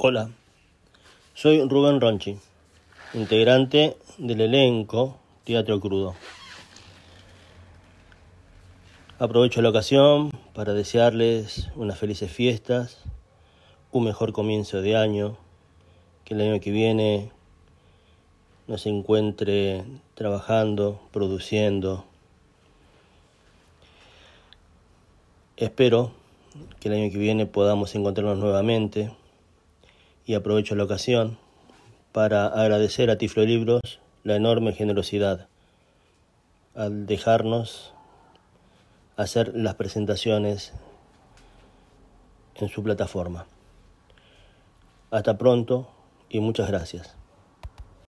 Hola, soy Rubén Ronchi, integrante del elenco Teatro Crudo. Aprovecho la ocasión para desearles unas felices fiestas, un mejor comienzo de año, que el año que viene nos encuentre trabajando, produciendo. Espero que el año que viene podamos encontrarnos nuevamente y aprovecho la ocasión para agradecer a Tiflo Libros la enorme generosidad al dejarnos hacer las presentaciones en su plataforma. Hasta pronto y muchas gracias.